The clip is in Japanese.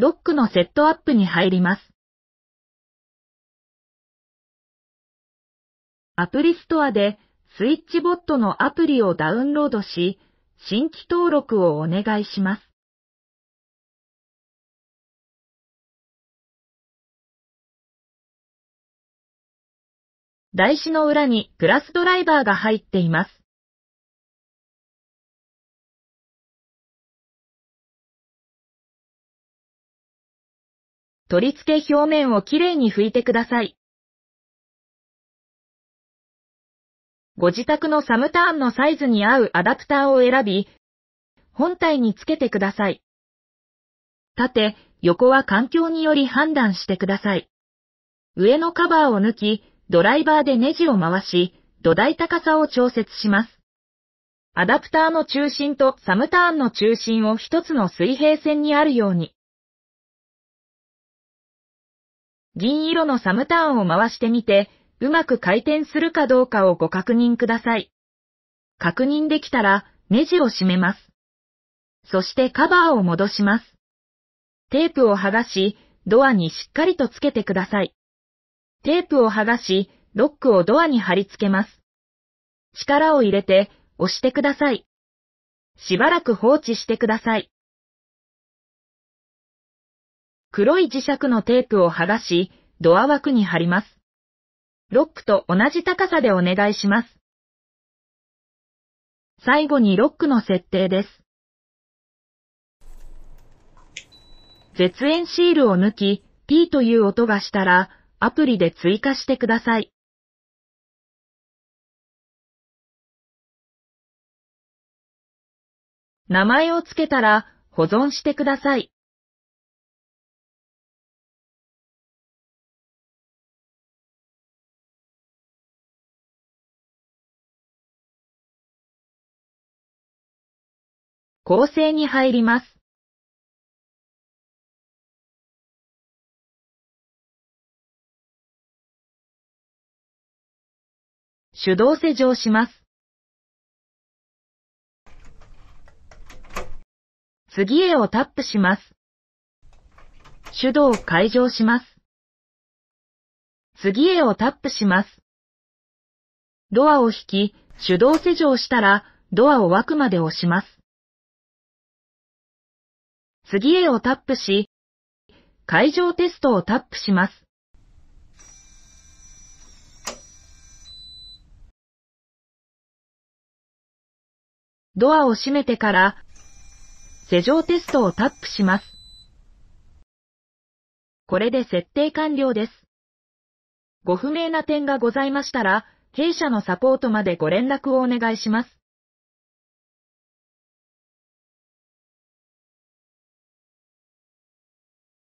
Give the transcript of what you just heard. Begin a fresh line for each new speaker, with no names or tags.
ロックのセットアップに入ります。アプリストアでスイッチボットのアプリをダウンロー
ドし、新規登録をお願いします。台紙の裏にプラスドライバーが入っています。取り付け表面をきれいに拭いてください。
ご自宅のサムターンのサイズに合うアダプターを選び、本体につけてください。縦、
横は環境により判断してください。上のカバーを抜き、ドライバーでネジを回し、土台高さを調節します。ア
ダプターの中心とサムターンの中心を一つの水平線にあるように。銀色のサムターンを回してみて、うまく回転するかどうかをご確認ください。確認できた
ら、ネジを締めます。そしてカバーを戻します。テープを剥がし、ドアにしっかりとつけてください。テープを剥が
し、ロックをドアに貼り付けます。力を入れて、押してください。しばらく放置してください。黒い磁石のテープを剥がし、ドア枠に貼ります。ロックと同じ高さでお願いします。最後にロックの設定です。絶縁シールを抜き、P という音がしたら、アプリで追加してくださ
い。名前を付けたら、保存してください。構成に入ります。手動施錠します。
次へをタップします。手動を解錠します。次へをタップします。ドアを引き、手動施錠したら、ドアを枠まで押します。次へをタップし、会場テストをタップします。ドアを閉めてから、施錠テストをタップします。これで設定完了です。ご不明な点がございましたら、弊社のサポートまでご連絡をお願いします。